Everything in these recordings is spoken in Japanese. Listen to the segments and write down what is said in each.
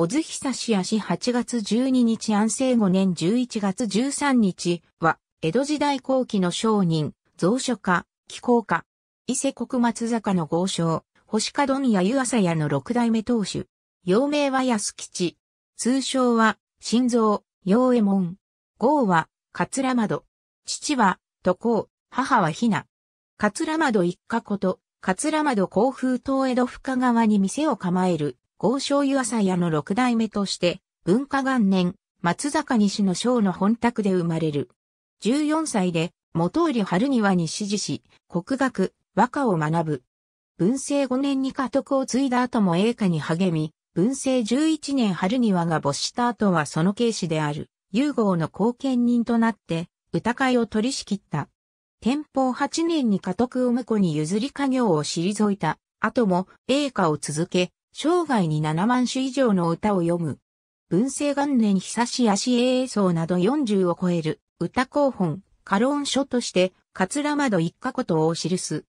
小津久志や8月12日安政5年11月13日は、江戸時代後期の商人、蔵書家、気候家、伊勢国松坂の豪商、星丼屋湯浅屋の六代目当主。幼名は安吉。通称は、心臓、陽衛門。豪は、桂窓。父は、渡航、母はひな。桂窓一家こと、桂窓甲風東江戸深川に店を構える、豪商湯浅屋の六代目として、文化元年、松坂西の章の本宅で生まれる。14歳で、元入春庭に支持し、国学、和歌を学ぶ。文政5年に家督を継いだ後も栄華に励み、文政11年春庭が没した後はその軽視である、融合の後見人となって、歌会を取り仕切った。天保8年に家督を婿に譲り家業を退いた、後も栄華を続け、生涯に7万首以上の歌を読む。文政元年久し足英奏など40を超える歌公本、歌論書として、桂窓一家ことを記す。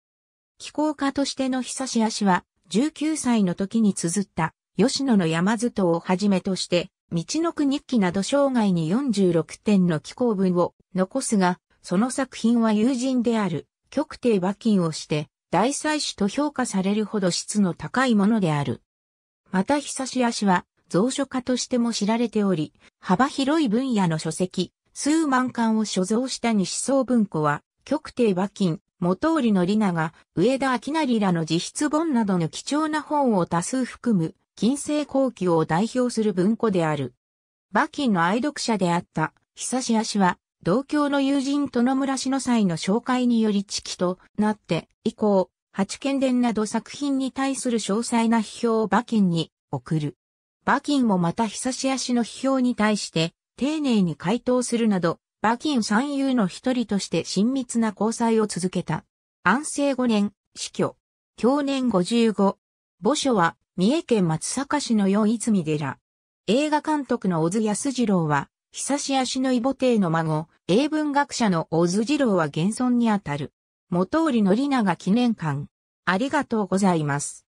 気候家としての久し足は、19歳の時に綴った、吉野の山津とをはじめとして、道の国日記など生涯に46点の気候文を残すが、その作品は友人である、極低馬金をして、大祭司と評価されるほど質の高いものである。また久し足は、蔵書家としても知られており、幅広い分野の書籍、数万巻を所蔵した西総文庫は、極帝馬金、元織のナが、上田明成らの自筆本などの貴重な本を多数含む、金星後期を代表する文庫である。馬金の愛読者であった、久し足は、同郷の友人との村氏の際の紹介により知己となって、以降、八犬伝など作品に対する詳細な批評を馬琴に送る。馬琴もまた久し足の批評に対して丁寧に回答するなど、馬琴三遊の一人として親密な交際を続けた。安政五年、死去。去年五十五。墓所は三重県松阪市の四泉寺。映画監督の小津安二郎は、久し足の異母帝の孫、英文学者の小津二郎は現存にあたる。元り宣長記念館。ありがとうございます。